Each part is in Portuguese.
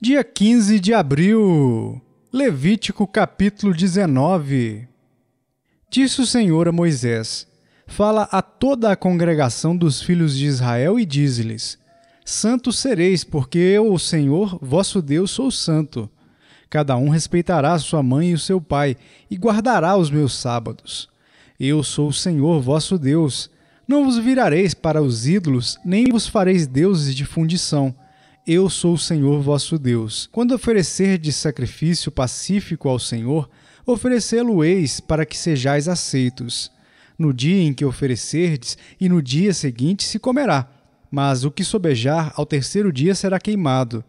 Dia 15 de abril, Levítico capítulo 19. Disse o Senhor a Moisés: Fala a toda a congregação dos filhos de Israel e dize-lhes: Santos sereis, porque eu, o Senhor, vosso Deus, sou santo. Cada um respeitará sua mãe e o seu pai, e guardará os meus sábados. Eu sou o Senhor vosso Deus. Não vos virareis para os ídolos, nem vos fareis deuses de fundição eu sou o Senhor vosso Deus. Quando oferecerdes sacrifício pacífico ao Senhor, oferecê-lo-eis para que sejais aceitos. No dia em que oferecerdes e no dia seguinte se comerá, mas o que sobejar ao terceiro dia será queimado.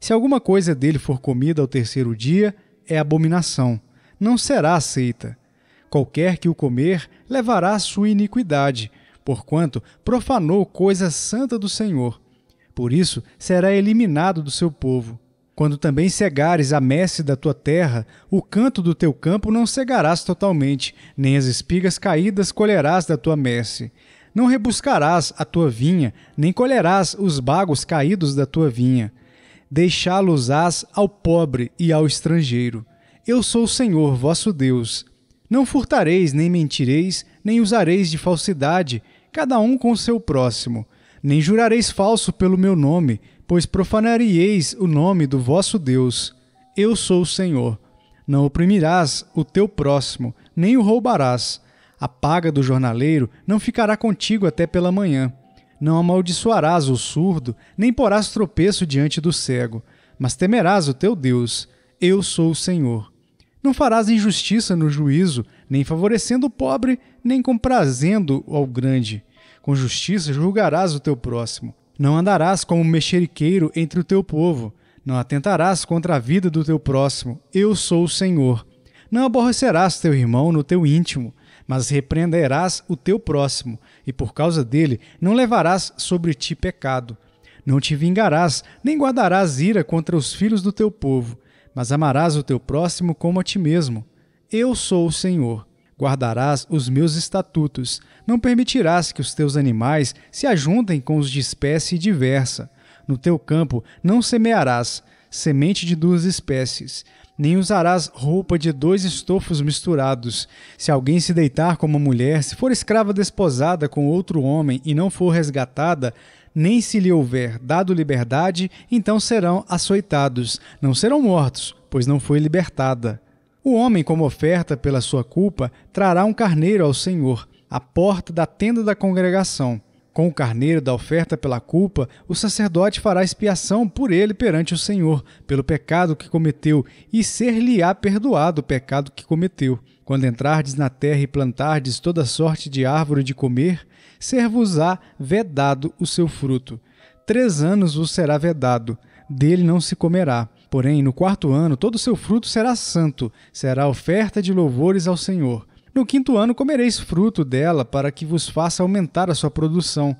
Se alguma coisa dele for comida ao terceiro dia, é abominação, não será aceita. Qualquer que o comer levará a sua iniquidade, porquanto profanou coisa santa do Senhor. Por isso será eliminado do seu povo. Quando também cegares a messe da tua terra, o canto do teu campo não cegarás totalmente, nem as espigas caídas colherás da tua messe. Não rebuscarás a tua vinha, nem colherás os bagos caídos da tua vinha. Deixá-los-ás ao pobre e ao estrangeiro. Eu sou o Senhor vosso Deus. Não furtareis, nem mentireis, nem usareis de falsidade, cada um com o seu próximo nem jurareis falso pelo meu nome, pois profanareis o nome do vosso Deus. Eu sou o Senhor. Não oprimirás o teu próximo, nem o roubarás. A paga do jornaleiro não ficará contigo até pela manhã. Não amaldiçoarás o surdo, nem porás tropeço diante do cego, mas temerás o teu Deus. Eu sou o Senhor. Não farás injustiça no juízo, nem favorecendo o pobre, nem comprazendo ao grande com justiça julgarás o teu próximo. Não andarás como mexeriqueiro entre o teu povo. Não atentarás contra a vida do teu próximo. Eu sou o Senhor. Não aborrecerás teu irmão no teu íntimo, mas repreenderás o teu próximo, e por causa dele não levarás sobre ti pecado. Não te vingarás, nem guardarás ira contra os filhos do teu povo, mas amarás o teu próximo como a ti mesmo. Eu sou o Senhor. Guardarás os meus estatutos. Não permitirás que os teus animais se ajuntem com os de espécie diversa. No teu campo não semearás semente de duas espécies, nem usarás roupa de dois estofos misturados. Se alguém se deitar com uma mulher, se for escrava desposada com outro homem e não for resgatada, nem se lhe houver dado liberdade, então serão açoitados. Não serão mortos, pois não foi libertada. O homem, como oferta pela sua culpa, trará um carneiro ao Senhor, à porta da tenda da congregação. Com o carneiro da oferta pela culpa, o sacerdote fará expiação por ele perante o Senhor, pelo pecado que cometeu, e ser-lhe-á perdoado o pecado que cometeu. Quando entrardes na terra e plantardes toda sorte de árvore de comer, ser-vos-á vedado o seu fruto. Três anos vos será vedado, dele não se comerá Porém, no quarto ano, todo o seu fruto será santo, será oferta de louvores ao Senhor. No quinto ano, comereis fruto dela, para que vos faça aumentar a sua produção.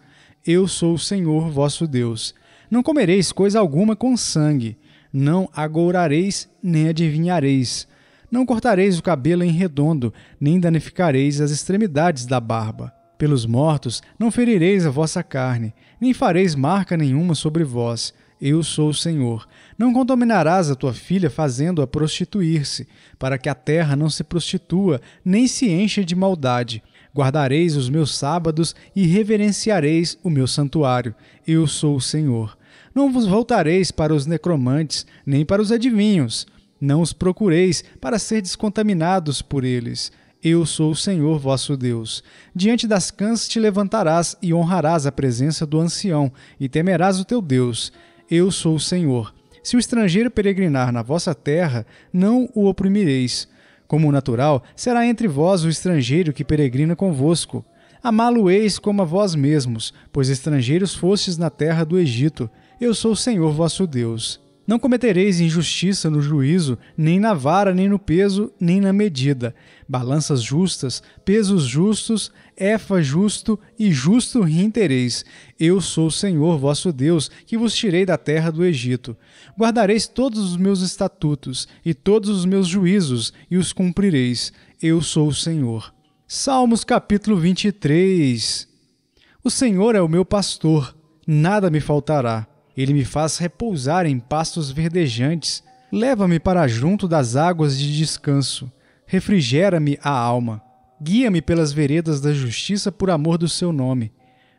Eu sou o Senhor vosso Deus. Não comereis coisa alguma com sangue, não agourareis nem adivinhareis. Não cortareis o cabelo em redondo, nem danificareis as extremidades da barba. Pelos mortos não ferireis a vossa carne, nem fareis marca nenhuma sobre vós. Eu sou o Senhor. Não contaminarás a tua filha fazendo-a prostituir-se, para que a terra não se prostitua, nem se encha de maldade. Guardareis os meus sábados e reverenciareis o meu santuário. Eu sou o Senhor. Não vos voltareis para os necromantes, nem para os adivinhos. Não os procureis para ser descontaminados por eles. Eu sou o Senhor vosso Deus. Diante das cãs te levantarás e honrarás a presença do ancião, e temerás o teu Deus. Eu sou o Senhor. Se o estrangeiro peregrinar na vossa terra, não o oprimireis. Como natural, será entre vós o estrangeiro que peregrina convosco. Amá-lo-eis como a vós mesmos, pois estrangeiros fostes na terra do Egito. Eu sou o Senhor vosso Deus. Não cometereis injustiça no juízo, nem na vara, nem no peso, nem na medida. Balanças justas, pesos justos, Efa é justo e justo rintereis. Eu sou o Senhor vosso Deus, que vos tirei da terra do Egito. Guardareis todos os meus estatutos e todos os meus juízos e os cumprireis. Eu sou o Senhor. Salmos capítulo 23. O Senhor é o meu pastor, nada me faltará. Ele me faz repousar em pastos verdejantes. Leva-me para junto das águas de descanso. Refrigera-me a alma. Guia-me pelas veredas da justiça por amor do seu nome.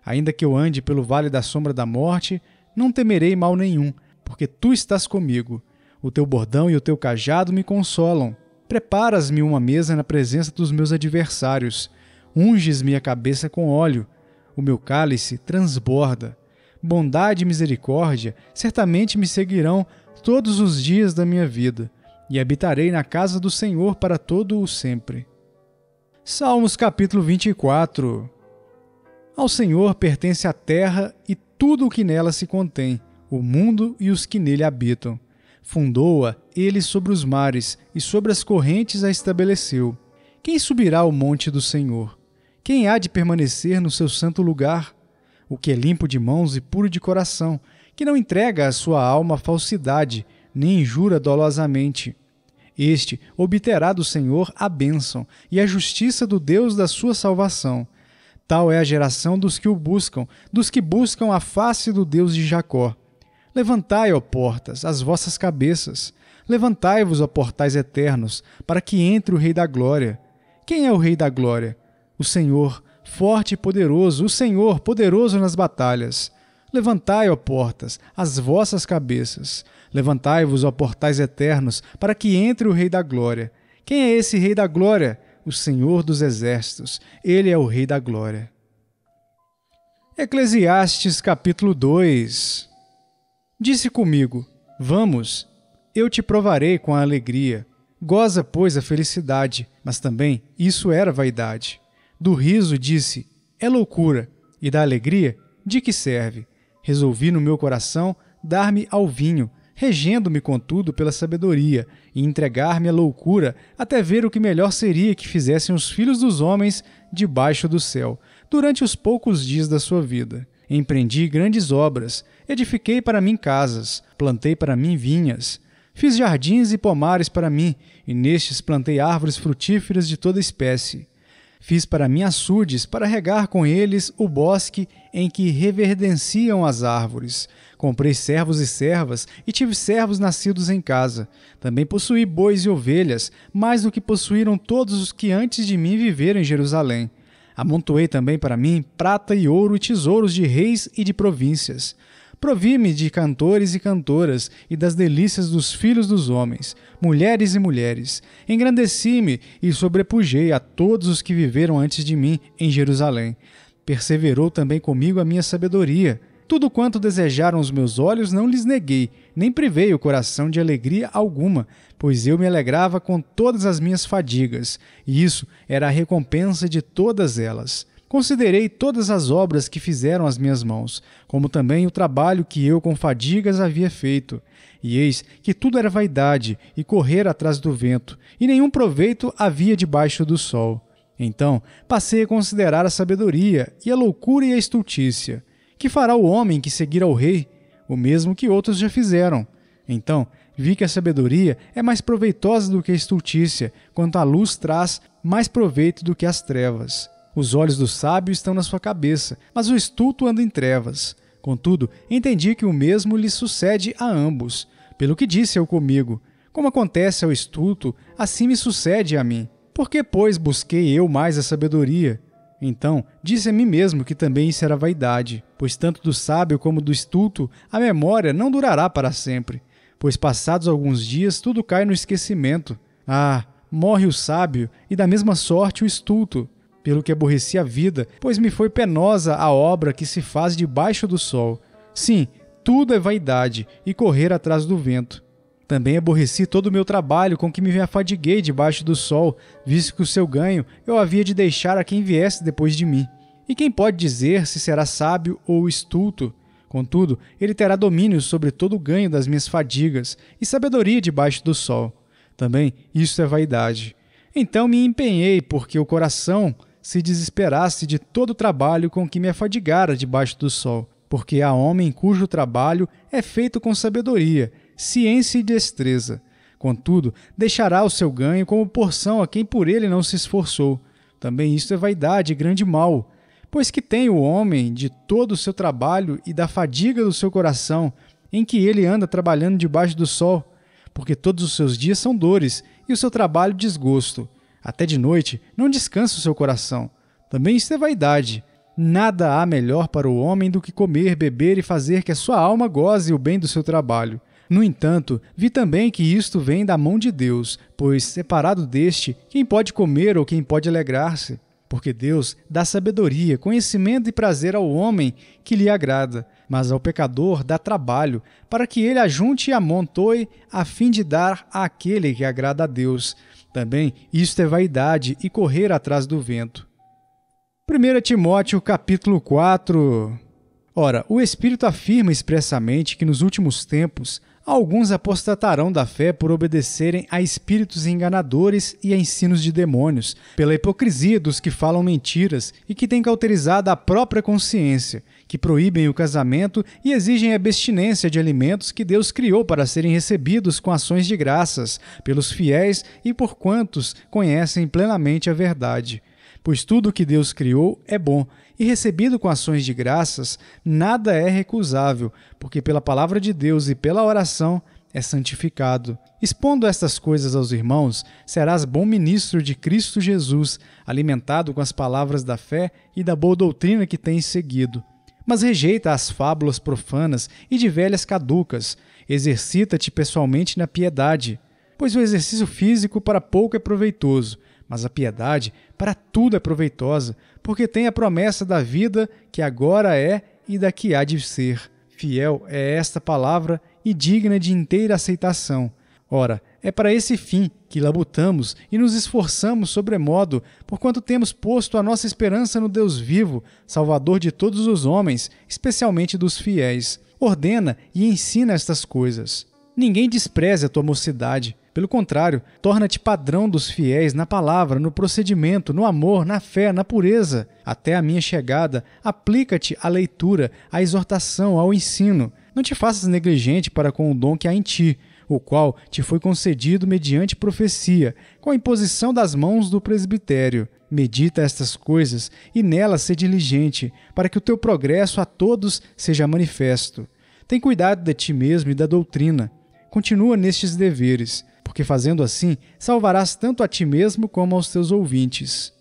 Ainda que eu ande pelo vale da sombra da morte, não temerei mal nenhum, porque tu estás comigo. O teu bordão e o teu cajado me consolam. Preparas-me uma mesa na presença dos meus adversários. Unges-me a cabeça com óleo. O meu cálice transborda. Bondade e misericórdia certamente me seguirão todos os dias da minha vida, e habitarei na casa do Senhor para todo o sempre. Salmos capítulo 24. Ao Senhor pertence a terra e tudo o que nela se contém, o mundo e os que nele habitam. Fundou-a ele sobre os mares e sobre as correntes a estabeleceu. Quem subirá ao monte do Senhor? Quem há de permanecer no seu santo lugar? O que é limpo de mãos e puro de coração, que não entrega a sua alma à falsidade, nem injura dolosamente este obterá do Senhor a bênção e a justiça do Deus da sua salvação. Tal é a geração dos que o buscam, dos que buscam a face do Deus de Jacó. Levantai, ó portas, as vossas cabeças. Levantai-vos, ó portais eternos, para que entre o Rei da Glória. Quem é o Rei da Glória? O Senhor, forte e poderoso, o Senhor, poderoso nas batalhas. Levantai, ó portas, as vossas cabeças. Levantai-vos, ó portais eternos, para que entre o Rei da Glória. Quem é esse Rei da Glória? O Senhor dos Exércitos. Ele é o Rei da Glória. Eclesiastes capítulo 2 Disse comigo: Vamos, eu te provarei com a alegria. Goza, pois, a felicidade, mas também isso era vaidade. Do riso disse: É loucura, e da alegria, de que serve? Resolvi no meu coração dar-me ao vinho, regendo-me, contudo, pela sabedoria, e entregar-me à loucura, até ver o que melhor seria que fizessem os filhos dos homens debaixo do céu, durante os poucos dias da sua vida. Empreendi grandes obras, edifiquei para mim casas, plantei para mim vinhas, fiz jardins e pomares para mim, e nestes plantei árvores frutíferas de toda espécie. Fiz para mim açudes, para regar com eles o bosque em que reverdenciam as árvores, Comprei servos e servas e tive servos nascidos em casa. Também possuí bois e ovelhas, mais do que possuíram todos os que antes de mim viveram em Jerusalém. Amontoei também para mim prata e ouro e tesouros de reis e de províncias. Provi-me de cantores e cantoras e das delícias dos filhos dos homens, mulheres e mulheres. Engrandeci-me e sobrepujei a todos os que viveram antes de mim em Jerusalém. Perseverou também comigo a minha sabedoria tudo quanto desejaram os meus olhos não lhes neguei, nem privei o coração de alegria alguma, pois eu me alegrava com todas as minhas fadigas, e isso era a recompensa de todas elas. Considerei todas as obras que fizeram as minhas mãos, como também o trabalho que eu com fadigas havia feito. E eis que tudo era vaidade e correr atrás do vento, e nenhum proveito havia debaixo do sol. Então passei a considerar a sabedoria, e a loucura e a estultícia que fará o homem que seguir ao rei? O mesmo que outros já fizeram. Então, vi que a sabedoria é mais proveitosa do que a estultícia, quanto a luz traz mais proveito do que as trevas. Os olhos do sábio estão na sua cabeça, mas o estulto anda em trevas. Contudo, entendi que o mesmo lhe sucede a ambos. Pelo que disse eu comigo, como acontece ao estulto, assim me sucede a mim. Por que, pois, busquei eu mais a sabedoria? Então, disse a mim mesmo que também isso era vaidade, pois tanto do sábio como do estulto a memória não durará para sempre, pois passados alguns dias tudo cai no esquecimento. Ah, morre o sábio e da mesma sorte o estulto, pelo que aborreci a vida, pois me foi penosa a obra que se faz debaixo do sol. Sim, tudo é vaidade e correr atrás do vento. Também aborreci todo o meu trabalho com que me afadiguei debaixo do sol, visto que o seu ganho eu havia de deixar a quem viesse depois de mim. E quem pode dizer se será sábio ou estulto? Contudo, ele terá domínio sobre todo o ganho das minhas fadigas e sabedoria debaixo do sol. Também isso é vaidade. Então me empenhei porque o coração se desesperasse de todo o trabalho com que me afadigara debaixo do sol, porque há homem cujo trabalho é feito com sabedoria, ciência e destreza. Contudo, deixará o seu ganho como porção a quem por ele não se esforçou. Também isto é vaidade e grande mal. Pois que tem o homem de todo o seu trabalho e da fadiga do seu coração, em que ele anda trabalhando debaixo do sol? Porque todos os seus dias são dores e o seu trabalho desgosto. Até de noite não descansa o seu coração. Também isto é vaidade. Nada há melhor para o homem do que comer, beber e fazer que a sua alma goze o bem do seu trabalho. No entanto, vi também que isto vem da mão de Deus, pois, separado deste, quem pode comer ou quem pode alegrar-se? Porque Deus dá sabedoria, conhecimento e prazer ao homem que lhe agrada, mas ao pecador dá trabalho, para que ele ajunte e amontoe, a fim de dar àquele que agrada a Deus. Também isto é vaidade e correr atrás do vento. 1 Timóteo capítulo 4 Ora, o Espírito afirma expressamente que nos últimos tempos alguns apostatarão da fé por obedecerem a espíritos enganadores e a ensinos de demônios, pela hipocrisia dos que falam mentiras e que têm cauterizado a própria consciência, que proíbem o casamento e exigem a abstinência de alimentos que Deus criou para serem recebidos com ações de graças pelos fiéis e por quantos conhecem plenamente a verdade pois tudo o que Deus criou é bom, e recebido com ações de graças, nada é recusável, porque pela palavra de Deus e pela oração é santificado. Expondo estas coisas aos irmãos, serás bom ministro de Cristo Jesus, alimentado com as palavras da fé e da boa doutrina que tens seguido. Mas rejeita as fábulas profanas e de velhas caducas. Exercita-te pessoalmente na piedade, pois o exercício físico para pouco é proveitoso mas a piedade para tudo é proveitosa, porque tem a promessa da vida que agora é e da que há de ser. Fiel é esta palavra e digna de inteira aceitação. Ora, é para esse fim que labutamos e nos esforçamos sobremodo, porquanto temos posto a nossa esperança no Deus vivo, Salvador de todos os homens, especialmente dos fiéis. Ordena e ensina estas coisas. Ninguém despreze a tua mocidade pelo contrário, torna-te padrão dos fiéis na palavra, no procedimento, no amor, na fé, na pureza. Até a minha chegada, aplica-te à leitura, à exortação, ao ensino. Não te faças negligente para com o dom que há em ti, o qual te foi concedido mediante profecia, com a imposição das mãos do presbitério. Medita estas coisas e nelas se diligente, para que o teu progresso a todos seja manifesto. Tem cuidado de ti mesmo e da doutrina. Continua nestes deveres porque fazendo assim salvarás tanto a ti mesmo como aos teus ouvintes.